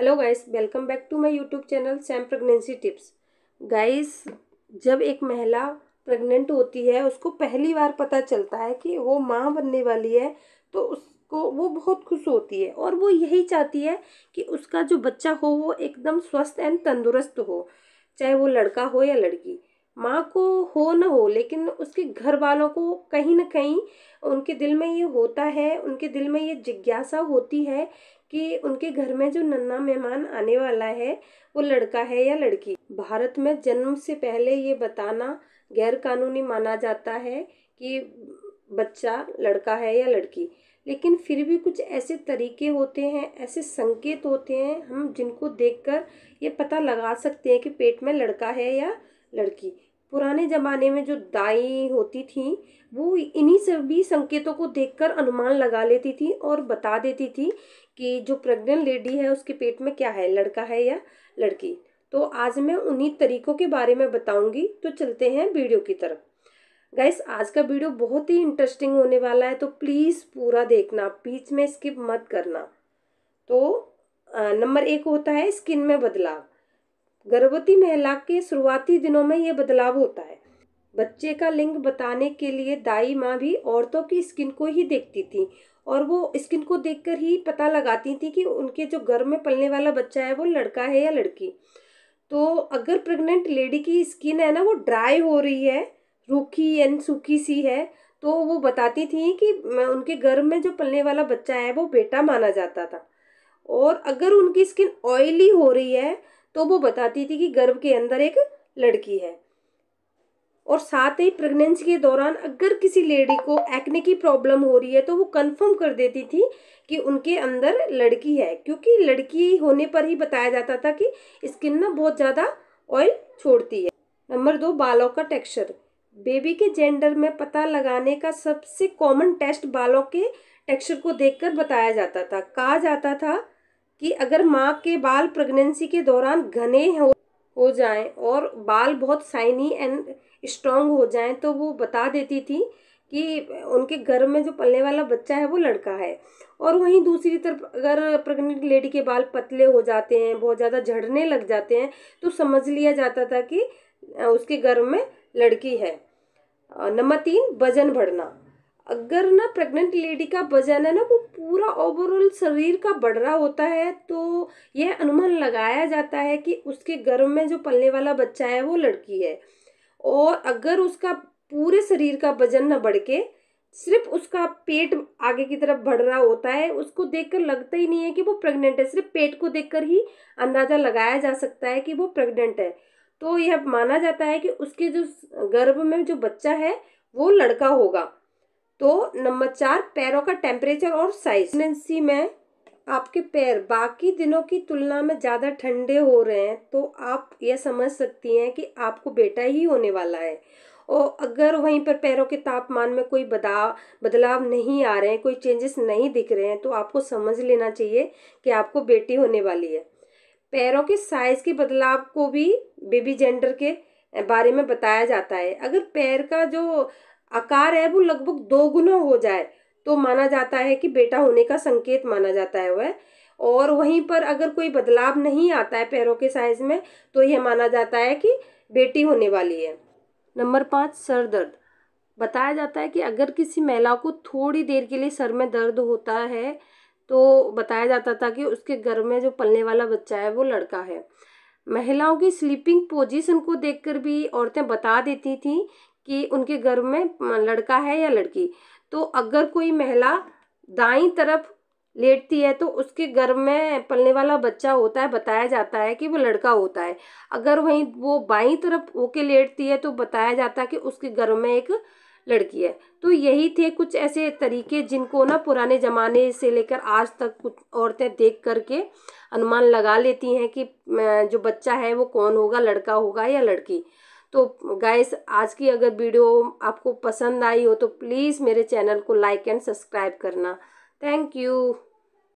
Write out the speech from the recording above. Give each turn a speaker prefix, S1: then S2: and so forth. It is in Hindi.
S1: hello guys welcome back to my YouTube channel Sam pregnancy tips guys जब एक महिला प्रेग्नेंट होती है उसको पहली बार पता चलता है कि वो माँ बनने वाली है तो उसको वो बहुत खुश होती है और वो यही चाहती है कि उसका जो बच्चा हो वो एकदम स्वस्थ एंड तंदुरुस्त हो चाहे वो लड़का हो या लड़की माँ को हो न हो लेकिन उसके घर वालों को कहीं ना कहीं उनके दिल में ये होता है उनके दिल में ये जिज्ञासा होती है कि उनके घर में जो नन्ना मेहमान आने वाला है वो लड़का है या लड़की भारत में जन्म से पहले ये बताना गैर कानूनी माना जाता है कि बच्चा लड़का है या लड़की लेकिन फिर भी कुछ ऐसे तरीके होते हैं ऐसे संकेत होते हैं हम जिनको देखकर ये पता लगा सकते हैं कि पेट में लड़का है या लड़की पुराने ज़माने में जो दाई होती थी वो इन्हीं सभी संकेतों को देखकर अनुमान लगा लेती थी और बता देती थी कि जो प्रेग्नेंट लेडी है उसके पेट में क्या है लड़का है या लड़की तो आज मैं उन्हीं तरीकों के बारे में बताऊंगी तो चलते हैं वीडियो की तरफ गाइस आज का वीडियो बहुत ही इंटरेस्टिंग होने वाला है तो प्लीज़ पूरा देखना बीच में स्किप मत करना तो नंबर एक होता है स्किन में बदलाव गर्भवती महिला के शुरुआती दिनों में ये बदलाव होता है बच्चे का लिंग बताने के लिए दाई माँ भी औरतों की स्किन को ही देखती थी और वो स्किन को देखकर ही पता लगाती थी कि उनके जो घर में पलने वाला बच्चा है वो लड़का है या लड़की तो अगर प्रेग्नेंट लेडी की स्किन है ना वो ड्राई हो रही है रूखी एंड सूखी सी है तो वो बताती थी कि उनके घर में जो पलने वाला बच्चा है वो बेटा माना जाता था और अगर उनकी स्किन ऑयली हो रही है तो वो बताती थी कि गर्भ के अंदर एक लड़की है और साथ ही प्रेगनेंसी के दौरान अगर किसी लेडी को एक्ने की प्रॉब्लम हो रही है तो वो कंफर्म कर देती थी कि उनके अंदर लड़की है क्योंकि लड़की होने पर ही बताया जाता था कि स्किन ना बहुत ज़्यादा ऑयल छोड़ती है नंबर दो बालों का टेक्सचर बेबी के जेंडर में पता लगाने का सबसे कॉमन टेस्ट बालों के टेक्सचर को देखकर बताया जाता था कहा जाता था कि अगर माँ के बाल प्रेगनेंसी के दौरान घने हो हो जाएं और बाल बहुत साइनी एंड स्ट्रांग हो जाएं तो वो बता देती थी कि उनके घर में जो पलने वाला बच्चा है वो लड़का है और वहीं दूसरी तरफ अगर प्रेग्नेंट लेडी के बाल पतले हो जाते हैं बहुत ज़्यादा झड़ने लग जाते हैं तो समझ लिया जाता था कि उसके गर्भ में लड़की है नंबर तीन वजन बढ़ना अगर ना प्रेग्नेंट लेडी का वजन है ना वो पूरा ओवरऑल शरीर का बढ़ रहा होता है तो यह अनुमान लगाया जाता है कि उसके गर्भ में जो पलने वाला बच्चा है वो लड़की है और अगर उसका पूरे शरीर का वजन ना बढ़ के सिर्फ उसका पेट आगे की तरफ बढ़ रहा होता है उसको देखकर लगता ही नहीं है कि वो प्रेग्नेंट है सिर्फ पेट को देखकर ही अंदाज़ा लगाया जा सकता है कि वो प्रेग्नेंट है तो यह माना जाता है कि उसके जो गर्भ में जो बच्चा है वो लड़का होगा तो नंबर चार पैरों का टेम्परेचर और साइज प्रेगनेंसी में आपके पैर बाकी दिनों की तुलना में ज़्यादा ठंडे हो रहे हैं तो आप यह समझ सकती हैं कि आपको बेटा ही होने वाला है और अगर वहीं पर पैरों के तापमान में कोई बदलाव बदलाव नहीं आ रहे हैं कोई चेंजेस नहीं दिख रहे हैं तो आपको समझ लेना चाहिए कि आपको बेटी होने वाली है पैरों के साइज़ के बदलाव को भी बेबी जेंडर के बारे में बताया जाता है अगर पैर का जो आकार है वो लगभग दो गुना हो जाए तो माना जाता है कि बेटा होने का संकेत माना जाता है वह और वहीं पर अगर कोई बदलाव नहीं आता है पैरों के साइज में तो यह माना जाता है कि बेटी होने वाली है नंबर पाँच सर दर्द बताया जाता है कि अगर किसी महिला को थोड़ी देर के लिए सर में दर्द होता है तो बताया जाता था कि उसके घर में जो पलने वाला बच्चा है वो लड़का है महिलाओं की स्लीपिंग पोजीशन को देखकर भी औरतें बता देती थीं कि उनके गर्भ में लड़का है या लड़की तो अगर कोई महिला दाई तरफ लेटती है तो उसके गर्भ में पलने वाला बच्चा होता है बताया जाता है कि वो लड़का होता है अगर वहीं वो बाई तरफ होके लेटती है तो बताया जाता है कि उसके गर्भ में एक लड़की है तो यही थे कुछ ऐसे तरीके जिनको ना पुराने ज़माने से लेकर आज तक कुछ औरतें देख करके अनुमान लगा लेती हैं कि जो बच्चा है वो कौन होगा लड़का होगा या लड़की तो गाइस आज की अगर वीडियो आपको पसंद आई हो तो प्लीज़ मेरे चैनल को लाइक एंड सब्सक्राइब करना थैंक यू